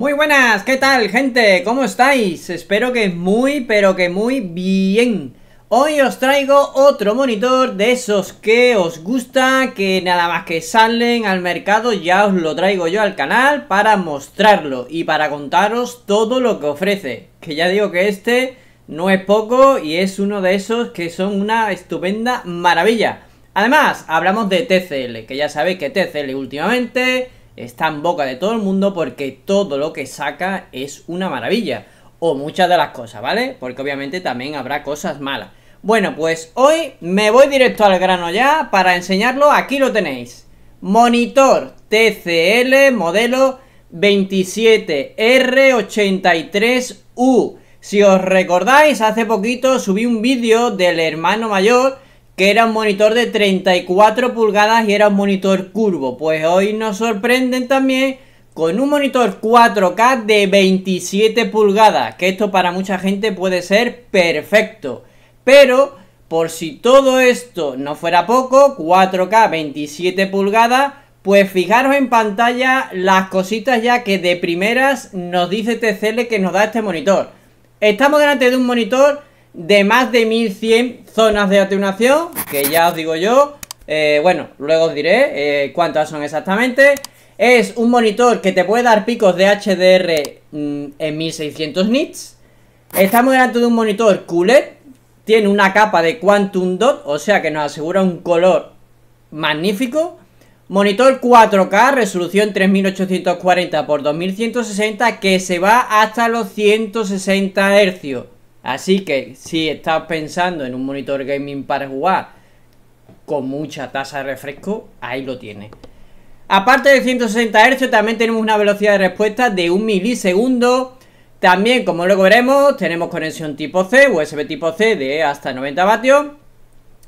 Muy buenas, ¿qué tal gente? ¿Cómo estáis? Espero que muy, pero que muy bien. Hoy os traigo otro monitor de esos que os gusta, que nada más que salen al mercado ya os lo traigo yo al canal para mostrarlo y para contaros todo lo que ofrece. Que ya digo que este no es poco y es uno de esos que son una estupenda maravilla. Además, hablamos de TCL, que ya sabéis que TCL últimamente está en boca de todo el mundo porque todo lo que saca es una maravilla. O muchas de las cosas, ¿vale? Porque obviamente también habrá cosas malas. Bueno, pues hoy me voy directo al grano ya para enseñarlo. Aquí lo tenéis. Monitor TCL modelo 27R83U. Si os recordáis, hace poquito subí un vídeo del hermano mayor que era un monitor de 34 pulgadas y era un monitor curvo. Pues hoy nos sorprenden también con un monitor 4K de 27 pulgadas, que esto para mucha gente puede ser perfecto. Pero, por si todo esto no fuera poco, 4K 27 pulgadas, pues fijaros en pantalla las cositas ya que de primeras nos dice TCL que nos da este monitor. Estamos delante de un monitor de más de 1100 zonas de atenuación, que ya os digo yo, eh, bueno, luego os diré eh, cuántas son exactamente. Es un monitor que te puede dar picos de HDR mm, en 1600 nits. Estamos delante de un monitor cooler tiene una capa de Quantum Dot, o sea que nos asegura un color magnífico. Monitor 4K, resolución 3840 x 2160 que se va hasta los 160 Hz. Así que si estás pensando en un monitor gaming para jugar con mucha tasa de refresco, ahí lo tiene. Aparte de 160 Hz, también tenemos una velocidad de respuesta de un milisegundo. También, como luego veremos, tenemos conexión tipo C, USB tipo C de hasta 90 vatios.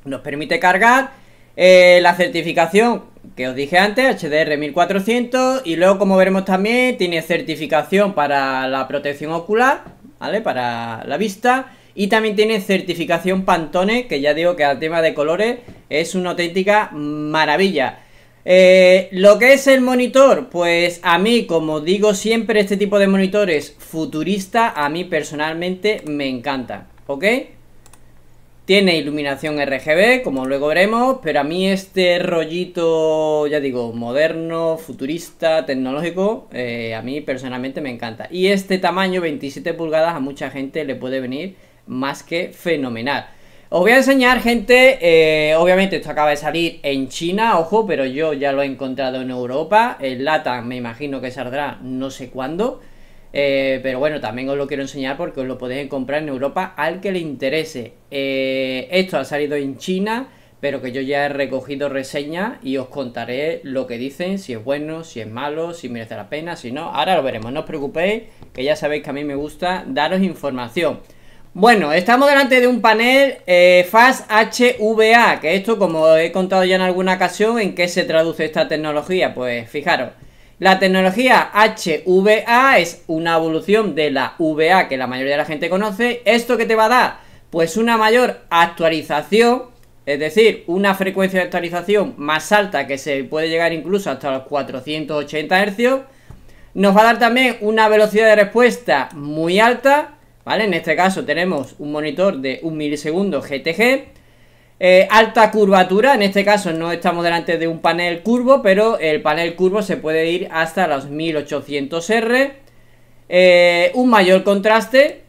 Nos permite cargar eh, la certificación que os dije antes, HDR 1400. Y luego, como veremos también, tiene certificación para la protección ocular ¿vale? Para la vista. Y también tiene certificación Pantone, que ya digo que al tema de colores es una auténtica maravilla. Eh, lo que es el monitor, pues a mí, como digo siempre, este tipo de monitores futurista, a mí personalmente me encanta, ¿ok? Tiene iluminación RGB, como luego veremos, pero a mí este rollito, ya digo, moderno, futurista, tecnológico, eh, a mí personalmente me encanta. Y este tamaño, 27 pulgadas, a mucha gente le puede venir más que fenomenal. Os voy a enseñar, gente, eh, obviamente esto acaba de salir en China, ojo, pero yo ya lo he encontrado en Europa, El lata, me imagino que saldrá no sé cuándo. Eh, pero bueno, también os lo quiero enseñar porque os lo podéis comprar en Europa al que le interese. Eh, esto ha salido en China, pero que yo ya he recogido reseñas y os contaré lo que dicen, si es bueno, si es malo, si merece la pena, si no. Ahora lo veremos, no os preocupéis, que ya sabéis que a mí me gusta daros información. Bueno, estamos delante de un panel eh, FAST HVA, que esto, como he contado ya en alguna ocasión, ¿en qué se traduce esta tecnología? Pues fijaros. La tecnología HVA es una evolución de la VA que la mayoría de la gente conoce. ¿Esto que te va a dar? Pues una mayor actualización, es decir, una frecuencia de actualización más alta que se puede llegar incluso hasta los 480 Hz. Nos va a dar también una velocidad de respuesta muy alta, ¿vale? En este caso tenemos un monitor de un milisegundo GTG eh, alta curvatura, en este caso no estamos delante de un panel curvo, pero el panel curvo se puede ir hasta los 1800R, eh, un mayor contraste,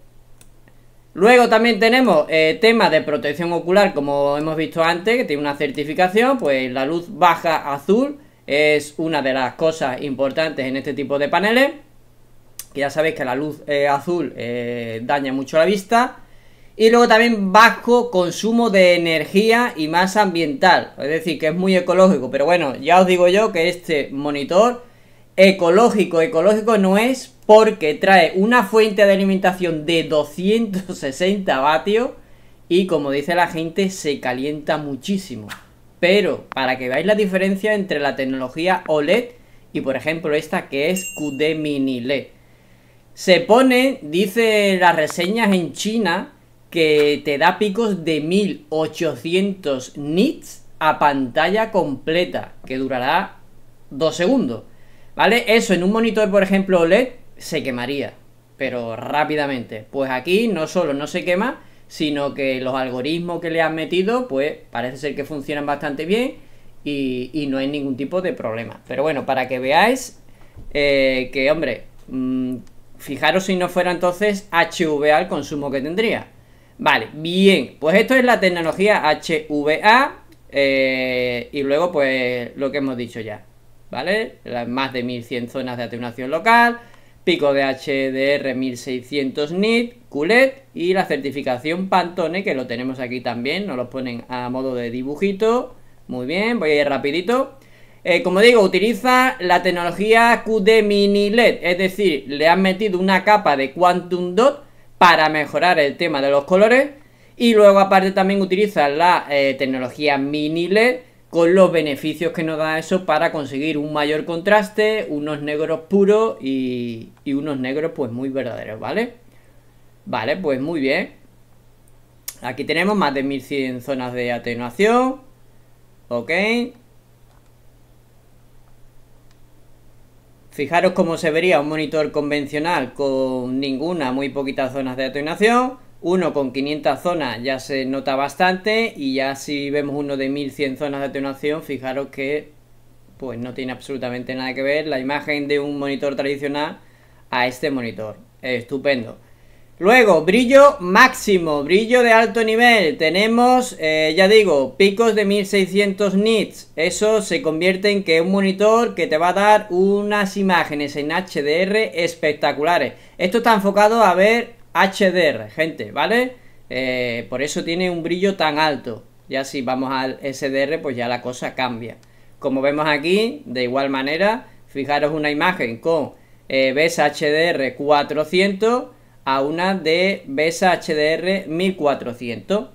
Luego también tenemos eh, temas de protección ocular, como hemos visto antes, que tiene una certificación, pues la luz baja azul es una de las cosas importantes en este tipo de paneles, que ya sabéis que la luz azul daña mucho la vista. Y luego también bajo consumo de energía y más ambiental. Es decir, que es muy ecológico. Pero bueno, ya os digo yo que este monitor ecológico, ecológico no es porque trae una fuente de alimentación de 260 vatios y como dice la gente se calienta muchísimo. Pero para que veáis la diferencia entre la tecnología OLED y por ejemplo esta que es QD Mini LED. Se pone, dice las reseñas en China, que te da picos de 1800 nits a pantalla completa, que durará 2 segundos. ¿Vale? Eso en un monitor, por ejemplo, OLED, se quemaría, pero rápidamente. Pues aquí no solo no se quema, sino que los algoritmos que le han metido, pues parece ser que funcionan bastante bien y, no hay ningún tipo de problema. Pero bueno, para que veáis eh, que, hombre, mm, fijaros si no fuera entonces HVA el consumo que tendría. Vale, bien, pues esto es la tecnología HVA eh, y luego pues lo que hemos dicho ya, ¿vale? más de 1100 zonas de atenuación local, pico de HDR 1600 nit, QLED y la certificación Pantone que lo tenemos aquí también, nos lo ponen a modo de dibujito, muy bien, voy a ir rapidito. Eh, como digo, utiliza la tecnología QD Mini LED, es decir, le han metido una capa de Quantum Dot para mejorar el tema de los colores. Y luego aparte también utiliza la eh, tecnología mini LED con los beneficios que nos da eso para conseguir un mayor contraste, unos negros puros y, y unos negros pues muy verdaderos, ¿vale? Vale, pues muy bien. Aquí tenemos más de 1100 zonas de atenuación. Ok. Fijaros cómo se vería un monitor convencional con ninguna, muy poquitas zonas de atonación. Uno con 500 zonas ya se nota bastante y ya si vemos uno de 1100 zonas de atonación, fijaros que pues no tiene absolutamente nada que ver la imagen de un monitor tradicional a este monitor. Estupendo. Luego, brillo máximo, brillo de alto nivel. Tenemos, eh, ya digo, picos de 1600 nits. Eso se convierte en que un monitor que te va a dar unas imágenes en HDR espectaculares. Esto está enfocado a ver HDR, gente, ¿vale? Eh, por eso tiene un brillo tan alto. Ya si vamos al SDR, pues ya la cosa cambia. Como vemos aquí, de igual manera, fijaros una imagen con eh, HDR 400 a una de BESA HDR 1400.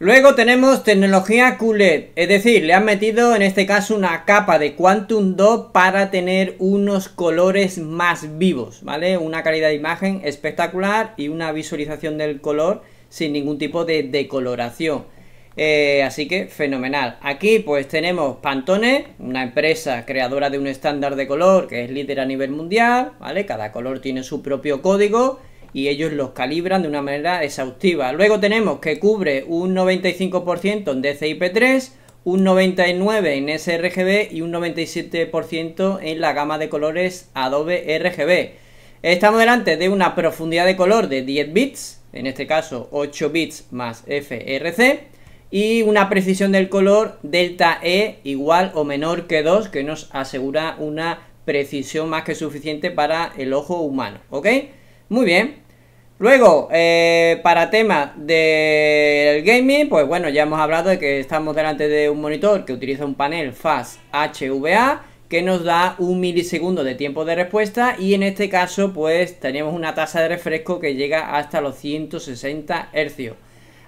Luego tenemos tecnología QLED, es decir, le han metido en este caso una capa de Quantum Do para tener unos colores más vivos, ¿vale? Una calidad de imagen espectacular y una visualización del color sin ningún tipo de decoloración. Eh, así que fenomenal. Aquí pues tenemos Pantone, una empresa creadora de un estándar de color que es líder a nivel mundial, ¿vale? Cada color tiene su propio código y ellos los calibran de una manera exhaustiva. Luego tenemos que cubre un 95% en DCI-P3, un 99% en sRGB y un 97% en la gama de colores Adobe RGB. Estamos delante de una profundidad de color de 10 bits, en este caso 8 bits más FRC, y una precisión del color delta E igual o menor que 2 que nos asegura una precisión más que suficiente para el ojo humano, ¿ok? Muy bien. Luego, eh, para tema del gaming, pues bueno, ya hemos hablado de que estamos delante de un monitor que utiliza un panel Fast HVA que nos da un milisegundo de tiempo de respuesta y en este caso pues tenemos una tasa de refresco que llega hasta los 160 hercios.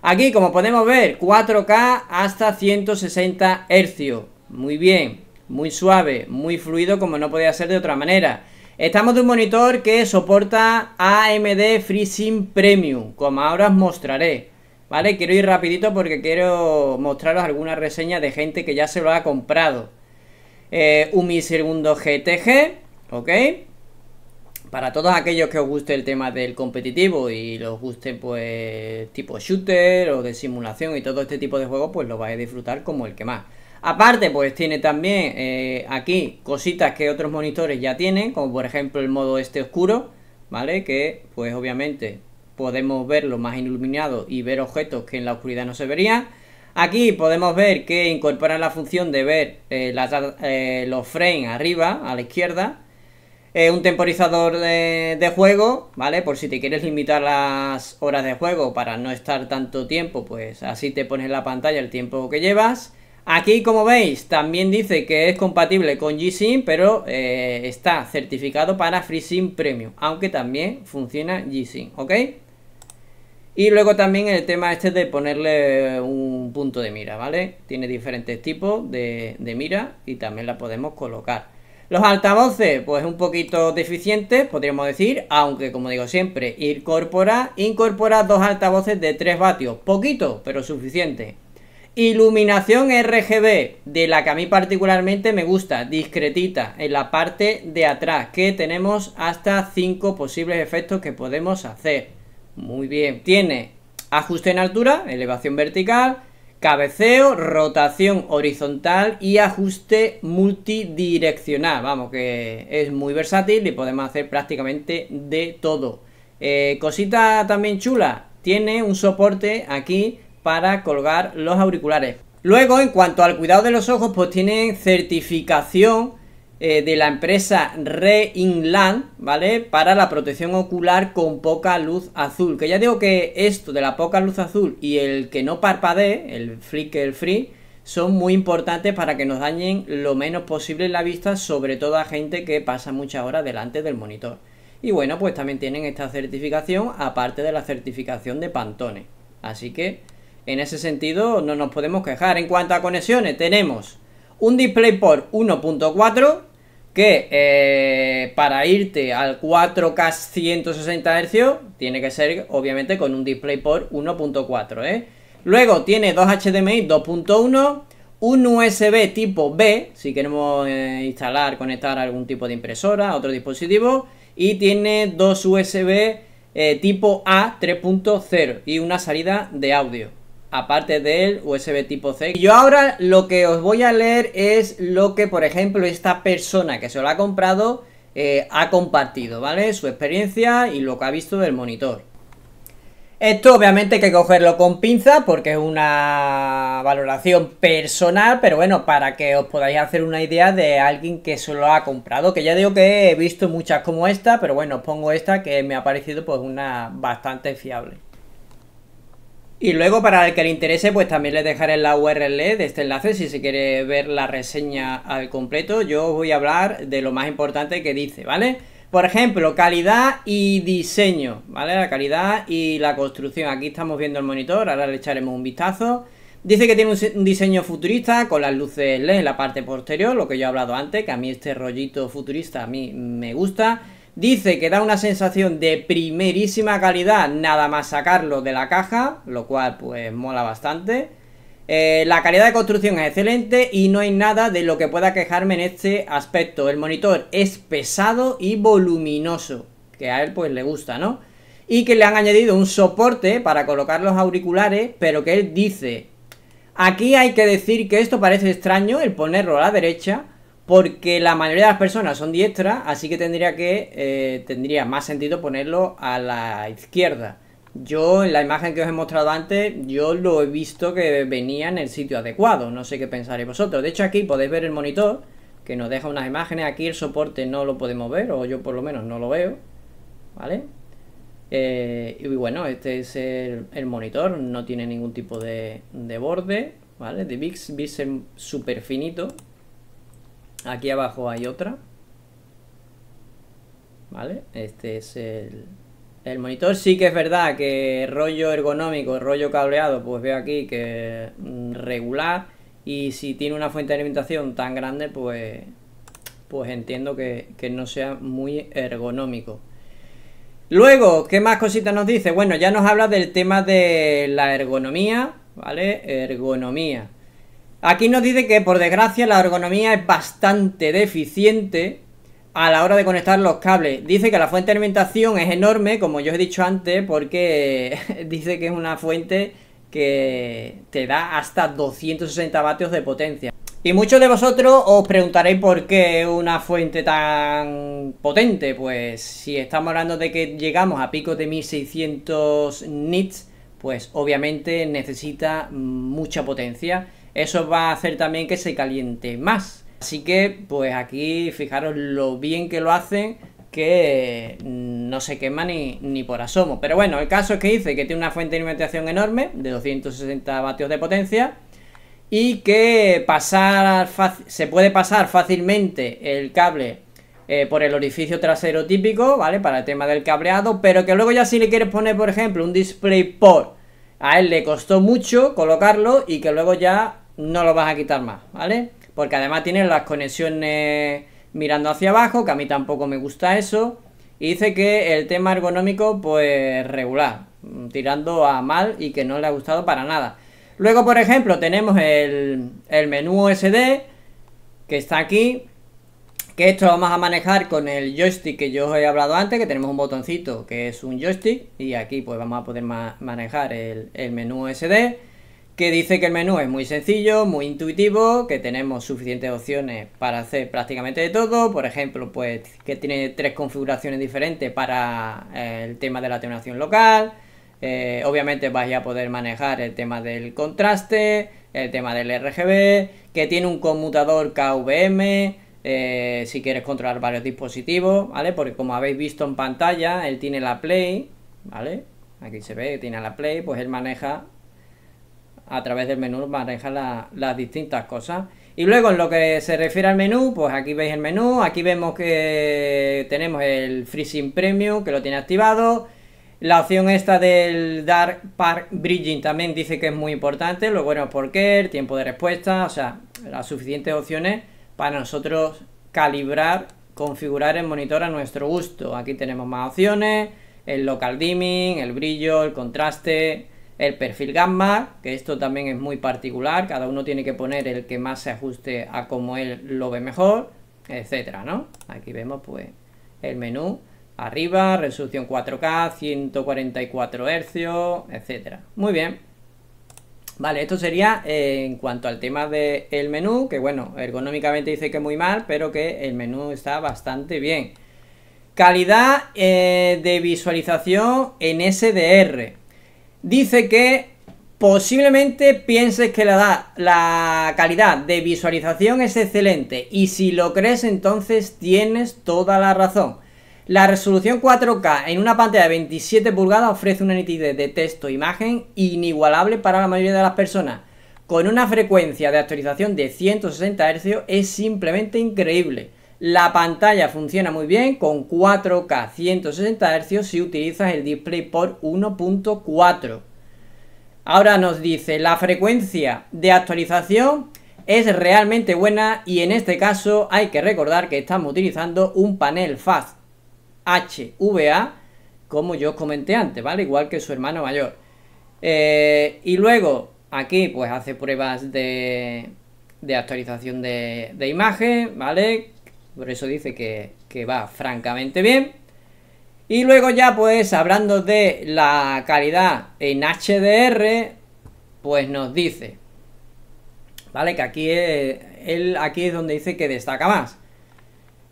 Aquí, como podemos ver, 4K hasta 160 Hz. Muy bien, muy suave, muy fluido como no podía ser de otra manera. Estamos de un monitor que soporta AMD FreeSync Premium, como ahora os mostraré. ¿Vale? Quiero ir rapidito porque quiero mostraros alguna reseña de gente que ya se lo ha comprado. Eh, un Mi segundo GTG, ¿ok? para todos aquellos que os guste el tema del competitivo y os guste pues tipo shooter o de simulación y todo este tipo de juegos, pues lo vais a disfrutar como el que más. Aparte, pues tiene también eh, aquí cositas que otros monitores ya tienen, como por ejemplo el modo este oscuro, ¿vale? Que pues obviamente podemos verlo más iluminado y ver objetos que en la oscuridad no se verían. Aquí podemos ver que incorpora la función de ver eh, eh, los frames arriba, a la izquierda, un temporizador de, juego, ¿vale? Por si te quieres limitar las horas de juego para no estar tanto tiempo, pues así te pones en la pantalla el tiempo que llevas. Aquí, como veis, también dice que es compatible con g sync pero eh, está certificado para FreeSync Premium, aunque también funciona g sync ¿ok? Y luego también el tema este de ponerle un punto de mira, ¿vale? Tiene diferentes tipos de, de mira y también la podemos colocar. Los altavoces, pues un poquito deficientes, podríamos decir, aunque como digo siempre, incorpora, incorpora dos altavoces de 3 vatios, poquito, pero suficiente. Iluminación RGB, de la que a mí particularmente me gusta, discretita, en la parte de atrás, que tenemos hasta 5 posibles efectos que podemos hacer. Muy bien, tiene ajuste en altura, elevación vertical, cabeceo, rotación horizontal y ajuste multidireccional. Vamos, que es muy versátil y podemos hacer prácticamente de todo. Eh, cosita también chula, tiene un soporte aquí para colgar los auriculares. Luego, en cuanto al cuidado de los ojos, pues tiene certificación eh, de la empresa Re Inland, ¿vale? Para la protección ocular con poca luz azul. Que ya digo que esto de la poca luz azul y el que no parpadee, el flicker free, son muy importantes para que nos dañen lo menos posible la vista, sobre todo a gente que pasa muchas horas delante del monitor. Y bueno, pues también tienen esta certificación, aparte de la certificación de Pantone. Así que, en ese sentido, no nos podemos quejar. En cuanto a conexiones, tenemos un DisplayPort 1.4 que eh, para irte al 4K 160 Hz tiene que ser obviamente con un DisplayPort 1.4, ¿eh? Luego tiene dos HDMI 2.1, un USB tipo B, si queremos eh, instalar, conectar algún tipo de impresora, otro dispositivo, y tiene dos USB tipo A 3.0 y una salida de audio aparte del USB tipo C. Yo ahora lo que os voy a leer es lo que, por ejemplo, esta persona que se lo ha comprado eh, ha compartido, ¿vale? Su experiencia y lo que ha visto del monitor. Esto obviamente hay que cogerlo con pinza porque es una valoración personal, pero bueno, para que os podáis hacer una idea de alguien que se lo ha comprado, que ya digo que he visto muchas como esta, pero bueno, os pongo esta que me ha parecido pues una bastante fiable. Y luego, para el que le interese, pues también les dejaré la URL de este enlace si se quiere ver la reseña al completo. Yo voy a hablar de lo más importante que dice, ¿vale? Por ejemplo, calidad y diseño, ¿vale? La calidad y la construcción. Aquí estamos viendo el monitor, ahora le echaremos un vistazo. Dice que tiene un diseño futurista con las luces LED en la parte posterior, lo que yo he hablado antes, que a mí este rollito futurista a mí me gusta. Dice que da una sensación de primerísima calidad nada más sacarlo de la caja, lo cual pues mola bastante. Eh, la calidad de construcción es excelente y no hay nada de lo que pueda quejarme en este aspecto. El monitor es pesado y voluminoso, que a él pues le gusta, ¿no? Y que le han añadido un soporte para colocar los auriculares, pero que él dice... Aquí hay que decir que esto parece extraño, el ponerlo a la derecha, porque la mayoría de las personas son diestras, así que tendría que eh, tendría más sentido ponerlo a la izquierda. Yo en la imagen que os he mostrado antes, yo lo he visto que venía en el sitio adecuado, no sé qué pensaréis vosotros. De hecho aquí podéis ver el monitor, que nos deja unas imágenes, aquí el soporte no lo podemos ver, o yo por lo menos no lo veo, ¿vale? Eh, y bueno, este es el, monitor, no tiene ningún tipo de, borde, ¿vale? De VIX, VIX es súper finito, Aquí abajo hay otra. ¿Vale? Este es el, monitor. Sí que es verdad que rollo ergonómico, rollo cableado, pues veo aquí que mm, regular. Y si tiene una fuente de alimentación tan grande, pues, pues entiendo que, que no sea muy ergonómico. Luego, ¿qué más cositas nos dice? Bueno, ya nos habla del tema de la ergonomía, ¿vale? Ergonomía. Aquí nos dice que por desgracia la ergonomía es bastante deficiente a la hora de conectar los cables. Dice que la fuente de alimentación es enorme, como yo he dicho antes, porque dice que es una fuente que te da hasta 260 vatios de potencia. Y muchos de vosotros os preguntaréis por qué una fuente tan potente. Pues si estamos hablando de que llegamos a picos de 1600 nits, pues obviamente necesita mucha potencia eso va a hacer también que se caliente más. Así que, pues aquí fijaros lo bien que lo hacen, que mm, no se quema ni, ni por asomo. Pero bueno, el caso es que dice que tiene una fuente de alimentación enorme, de 260 vatios de potencia, y que pasar se puede pasar fácilmente el cable eh, por el orificio trasero típico, ¿vale? Para el tema del cableado, pero que luego ya si le quieres poner, por ejemplo, un display por a él le costó mucho colocarlo y que luego ya no lo vas a quitar más, ¿vale? Porque además tiene las conexiones mirando hacia abajo, que a mí tampoco me gusta eso. Y dice que el tema ergonómico, pues regular, mm, tirando a mal y que no le ha gustado para nada. Luego, por ejemplo, tenemos el, menú sd que está aquí, que esto vamos a manejar con el joystick que yo os he hablado antes, que tenemos un botoncito que es un joystick, y aquí pues vamos a poder manejar el, el menú SD que dice que el menú es muy sencillo, muy intuitivo, que tenemos suficientes opciones para hacer prácticamente de todo, por ejemplo, pues que tiene tres configuraciones diferentes para eh, el tema de la atenuación local, eh, obviamente vais a poder manejar el tema del contraste, el tema del RGB, que tiene un conmutador KVM, eh, si quieres controlar varios dispositivos, ¿vale? Porque como habéis visto en pantalla, él tiene la Play, ¿vale? Aquí se ve que tiene la Play, pues él maneja a través del menú manejar las distintas cosas. Y luego en lo que se refiere al menú, pues aquí veis el menú, aquí vemos que tenemos el Freezing Premium que lo tiene activado. La opción esta del Dark Park Bridging también dice que es muy importante, lo bueno es porque, el tiempo de respuesta, o sea, las suficientes opciones para nosotros calibrar, configurar el monitor a nuestro gusto. Aquí tenemos más opciones, el local dimming, el brillo, el contraste, el perfil gamma, que esto también es muy particular, cada uno tiene que poner el que más se ajuste a como él lo ve mejor, etcétera, ¿no? Aquí vemos pues el menú arriba, resolución 4K, 144 Hz, etcétera. Muy bien. Vale, esto sería eh, en cuanto al tema del el menú, que bueno, ergonómicamente dice que muy mal, pero que el menú está bastante bien. Calidad eh, de visualización en SDR dice que posiblemente pienses que la, calidad de visualización es excelente y si lo crees entonces tienes toda la razón. La resolución 4K en una pantalla de 27 pulgadas ofrece una nitidez de texto e imagen inigualable para la mayoría de las personas. Con una frecuencia de actualización de 160 Hz es simplemente increíble. La pantalla funciona muy bien con 4K 160 Hz si utilizas el display por 1.4. Ahora nos dice, la frecuencia de actualización es realmente buena y en este caso hay que recordar que estamos utilizando un panel Fast HVA, como yo os comenté antes, ¿vale? Igual que su hermano mayor. Eh, y luego, aquí pues hace pruebas de, actualización de, de imagen, ¿vale? Por eso dice que, va francamente bien. Y luego ya pues hablando de la calidad en HDR, pues nos dice, ¿vale? Que aquí es, aquí es donde dice que destaca más.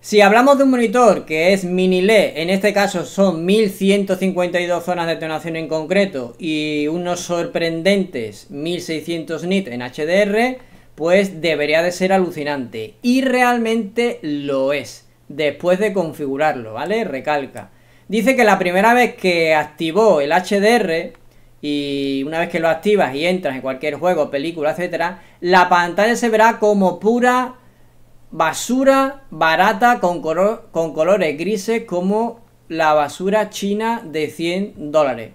Si hablamos de un monitor que es mini LED, en este caso son 1152 zonas de detonación en concreto y unos sorprendentes 1600 nits en HDR, pues debería de ser alucinante. Y realmente lo es, después de configurarlo, ¿vale? Recalca. Dice que la primera vez que activó el HDR, y una vez que lo activas y entras en cualquier juego, película, etcétera, la pantalla se verá como pura basura barata con, con colores grises como la basura china de 100 dólares.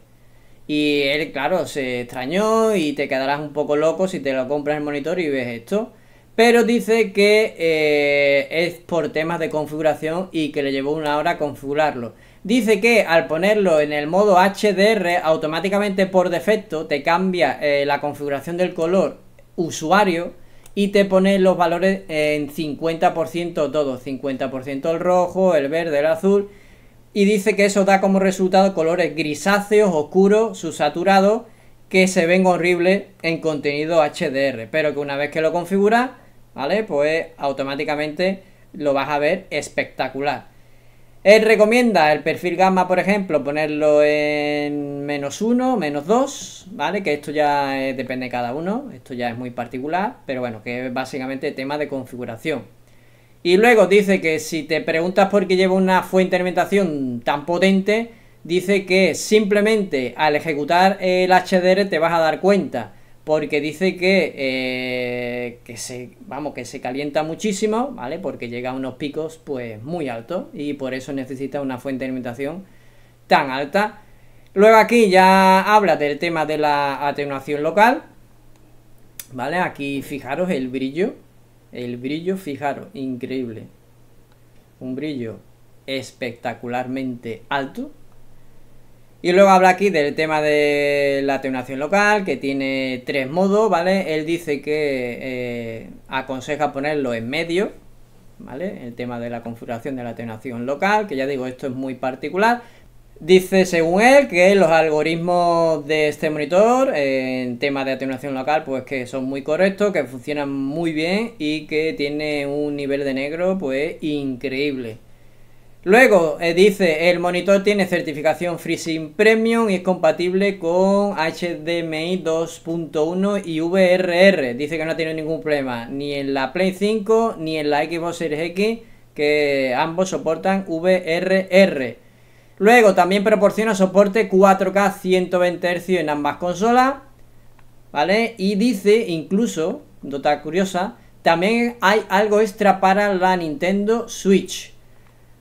Y él, claro, se extrañó y te quedarás un poco loco si te lo compras el monitor y ves esto. Pero dice que eh, es por temas de configuración y que le llevó una hora configurarlo. Dice que al ponerlo en el modo HDR, automáticamente por defecto te cambia eh, la configuración del color usuario y te pone los valores en 50% todo: 50% el rojo, el verde, el azul y dice que eso da como resultado colores grisáceos, oscuros, subsaturados, que se ven horribles en contenido HDR, pero que una vez que lo configuras, ¿vale? Pues automáticamente lo vas a ver espectacular. Él recomienda el perfil gamma, por ejemplo, ponerlo en menos 1, menos 2, ¿vale? Que esto ya eh, depende de cada uno, esto ya es muy particular, pero bueno, que es básicamente tema de configuración. Y luego dice que si te preguntas por qué lleva una fuente de alimentación tan potente, dice que simplemente al ejecutar el HDR te vas a dar cuenta. Porque dice eh, que, se, vamos, que se calienta muchísimo, ¿vale? Porque llega a unos picos pues muy altos y por eso necesita una fuente de alimentación tan alta. Luego aquí ya habla del tema de la atenuación local, ¿vale? Aquí fijaros el brillo, el brillo, fijaros, increíble. Un brillo espectacularmente alto. Y luego habla aquí del tema de la atenuación local, que tiene tres modos, ¿vale? Él dice que eh, aconseja ponerlo en medio, ¿vale? El tema de la configuración de la atenuación local, que ya digo, esto es muy particular, Dice, según él, que los algoritmos de este monitor en tema de atenuación local, pues que son muy correctos, que funcionan muy bien y que tiene un nivel de negro, pues increíble. Luego eh, dice, el monitor tiene certificación FreeSync Premium y es compatible con HDMI 2.1 y VRR. Dice que no tiene ningún problema ni en la Play 5 ni en la Xbox Series X, que ambos soportan VRR. Luego también proporciona soporte 4K 120 Hz en ambas consolas, ¿vale? Y dice incluso, nota curiosa, también hay algo extra para la Nintendo Switch.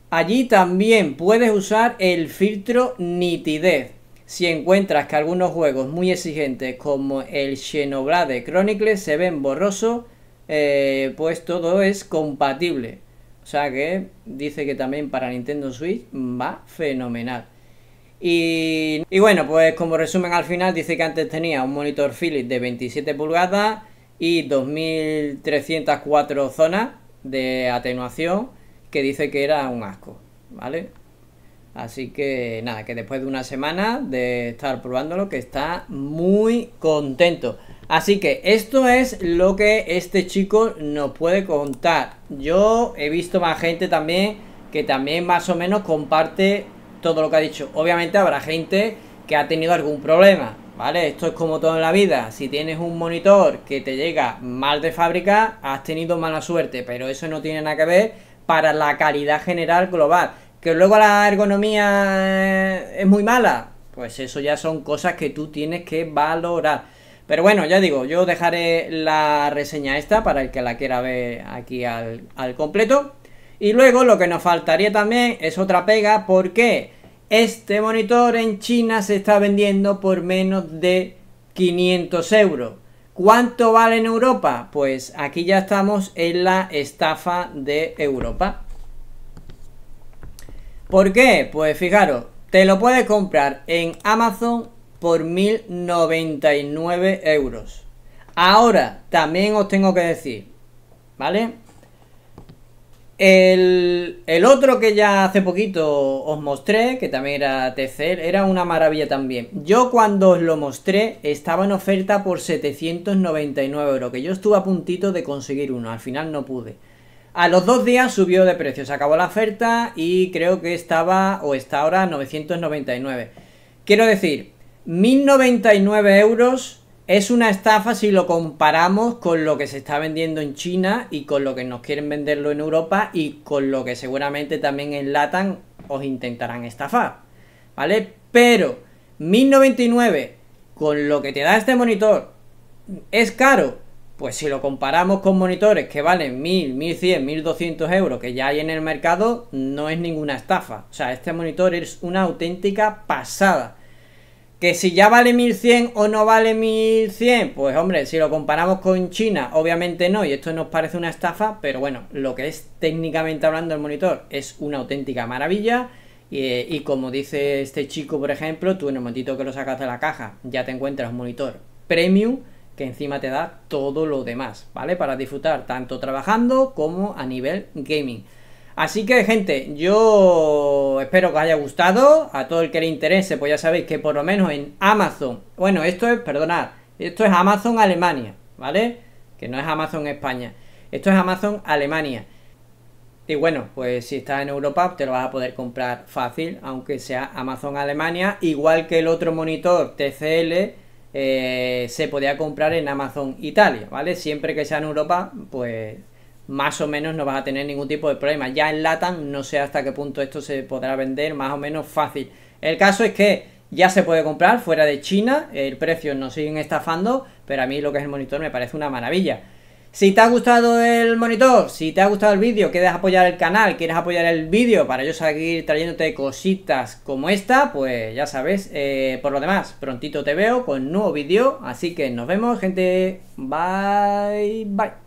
Allí también puedes usar el filtro nitidez. Si encuentras que algunos juegos muy exigentes como el Xenoblade Chronicles se ven borrosos, eh, pues todo es compatible. O sea que dice que también para Nintendo Switch va fenomenal. Y, bueno, pues como resumen al final, dice que antes tenía un monitor Philips de 27 pulgadas y 2304 zonas de atenuación, que dice que era un asco, ¿vale? Así que nada, que después de una semana de estar probándolo, que está muy contento. Así que esto es lo que este chico nos puede contar. Yo he visto más gente también que también más o menos comparte todo lo que ha dicho. Obviamente habrá gente que ha tenido algún problema, ¿vale? Esto es como todo en la vida. Si tienes un monitor que te llega mal de fábrica, has tenido mala suerte, pero eso no tiene nada que ver para la calidad general global. Que luego la ergonomía es muy mala, pues eso ya son cosas que tú tienes que valorar. Pero bueno, ya digo, yo dejaré la reseña esta para el que la quiera ver aquí al, completo. Y luego lo que nos faltaría también es otra pega porque este monitor en China se está vendiendo por menos de 500 euros. ¿Cuánto vale en Europa? Pues aquí ya estamos en la estafa de Europa. ¿Por qué? Pues fijaros, te lo puedes comprar en Amazon por 1.099 euros. Ahora, también os tengo que decir, ¿vale? El, otro que ya hace poquito os mostré, que también era TCL, era una maravilla también. Yo cuando os lo mostré estaba en oferta por 799 euros, que yo estuve a puntito de conseguir uno, al final no pude. A los dos días subió de precio, se acabó la oferta y creo que estaba o está ahora 999. Quiero decir, 1.099 euros es una estafa si lo comparamos con lo que se está vendiendo en China y con lo que nos quieren venderlo en Europa y con lo que seguramente también en Latam os intentarán estafar. ¿Vale? Pero 1099 con lo que te da este monitor es caro. Pues si lo comparamos con monitores que valen 1000, 1100, 1200 euros que ya hay en el mercado, no es ninguna estafa. O sea, este monitor es una auténtica pasada. Que si ya vale 1100 o no vale 1100, pues hombre, si lo comparamos con China, obviamente no, y esto nos parece una estafa, pero bueno, lo que es técnicamente hablando el monitor es una auténtica maravilla. Y, como dice este chico, por ejemplo, tú en el momentito que lo sacas de la caja ya te encuentras un monitor premium que encima te da todo lo demás, ¿vale? Para disfrutar tanto trabajando como a nivel gaming. Así que gente, yo espero que os haya gustado, a todo el que le interese, pues ya sabéis que por lo menos en Amazon, bueno, esto es, perdonad, esto es Amazon Alemania, ¿vale? Que no es Amazon España, esto es Amazon Alemania. Y bueno, pues si estás en Europa te lo vas a poder comprar fácil, aunque sea Amazon Alemania, igual que el otro monitor TCL eh, se podía comprar en Amazon Italia, ¿vale? Siempre que sea en Europa, pues más o menos no vas a tener ningún tipo de problema. Ya en Latam no sé hasta qué punto esto se podrá vender más o menos fácil. El caso es que ya se puede comprar fuera de China, el precio no siguen estafando, pero a mí lo que es el monitor me parece una maravilla. Si te ha gustado el monitor, si te ha gustado el vídeo, quieres apoyar el canal, quieres apoyar el vídeo para yo seguir trayéndote cositas como esta, pues ya sabes. Eh, por lo demás, prontito te veo con nuevo vídeo, así que nos vemos gente, bye bye.